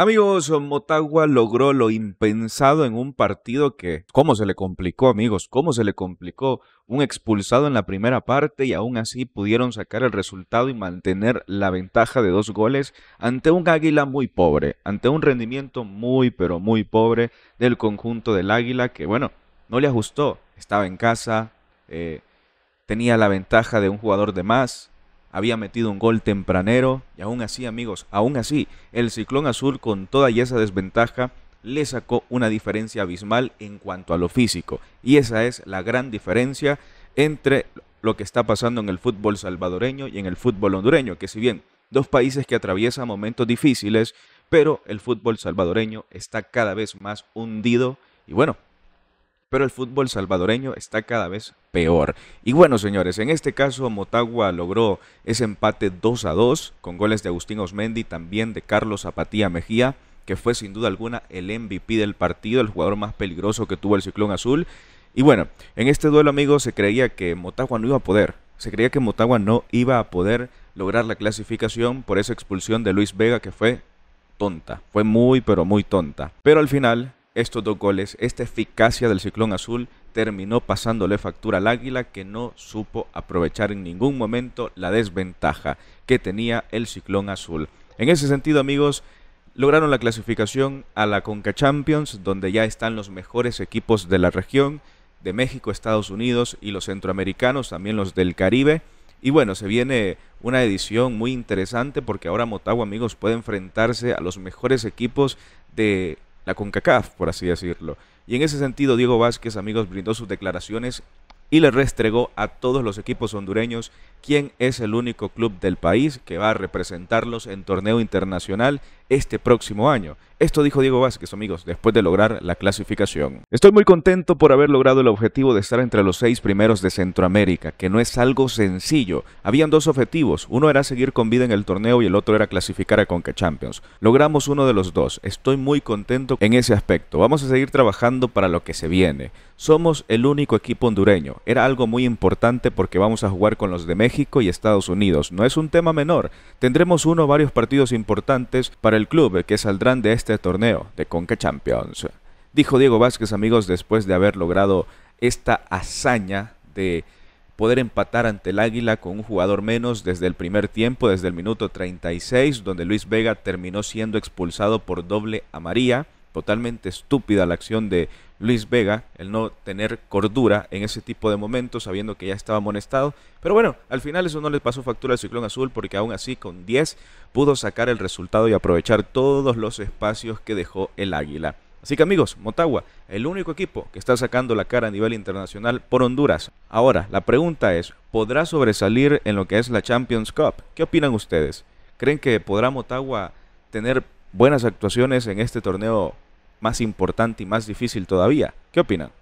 Amigos, Motagua logró lo impensado en un partido que, ¿cómo se le complicó, amigos? ¿Cómo se le complicó? Un expulsado en la primera parte y aún así pudieron sacar el resultado y mantener la ventaja de dos goles ante un águila muy pobre, ante un rendimiento muy, pero muy pobre del conjunto del águila que, bueno, no le ajustó. Estaba en casa, eh, tenía la ventaja de un jugador de más, había metido un gol tempranero y aún así amigos, aún así, el Ciclón Azul con toda y esa desventaja le sacó una diferencia abismal en cuanto a lo físico y esa es la gran diferencia entre lo que está pasando en el fútbol salvadoreño y en el fútbol hondureño, que si bien dos países que atraviesan momentos difíciles, pero el fútbol salvadoreño está cada vez más hundido y bueno, pero el fútbol salvadoreño está cada vez peor. Y bueno, señores, en este caso Motagua logró ese empate 2 a 2 con goles de Agustín Osmendi, también de Carlos Zapatía Mejía que fue sin duda alguna el MVP del partido, el jugador más peligroso que tuvo el Ciclón Azul. Y bueno, en este duelo, amigos, se creía que Motagua no iba a poder. Se creía que Motagua no iba a poder lograr la clasificación por esa expulsión de Luis Vega que fue tonta. Fue muy, pero muy tonta. Pero al final, estos dos goles, esta eficacia del ciclón azul terminó pasándole factura al águila que no supo aprovechar en ningún momento la desventaja que tenía el ciclón azul. En ese sentido, amigos, lograron la clasificación a la Conca Champions, donde ya están los mejores equipos de la región, de México, Estados Unidos y los centroamericanos, también los del Caribe. Y bueno, se viene una edición muy interesante porque ahora Motagua, amigos, puede enfrentarse a los mejores equipos de la CONCACAF, por así decirlo. Y en ese sentido, Diego Vázquez, amigos, brindó sus declaraciones y le restregó a todos los equipos hondureños quién es el único club del país que va a representarlos en torneo internacional este próximo año. Esto dijo Diego Vázquez, amigos, después de lograr la clasificación. Estoy muy contento por haber logrado el objetivo de estar entre los seis primeros de Centroamérica, que no es algo sencillo. Habían dos objetivos, uno era seguir con vida en el torneo y el otro era clasificar a Conca Champions. Logramos uno de los dos, estoy muy contento en ese aspecto. Vamos a seguir trabajando para lo que se viene. Somos el único equipo hondureño. Era algo muy importante porque vamos a jugar con los de México y Estados Unidos. No es un tema menor. Tendremos uno o varios partidos importantes para el club que saldrán de este torneo de Conca Champions. Dijo Diego Vázquez, amigos, después de haber logrado esta hazaña de poder empatar ante el Águila con un jugador menos desde el primer tiempo, desde el minuto 36, donde Luis Vega terminó siendo expulsado por doble amarilla totalmente estúpida la acción de Luis Vega, el no tener cordura en ese tipo de momentos, sabiendo que ya estaba amonestado. Pero bueno, al final eso no le pasó factura al Ciclón Azul, porque aún así con 10 pudo sacar el resultado y aprovechar todos los espacios que dejó el Águila. Así que amigos, Motagua, el único equipo que está sacando la cara a nivel internacional por Honduras. Ahora, la pregunta es, ¿podrá sobresalir en lo que es la Champions Cup? ¿Qué opinan ustedes? ¿Creen que podrá Motagua tener buenas actuaciones en este torneo más importante y más difícil todavía. ¿Qué opinan?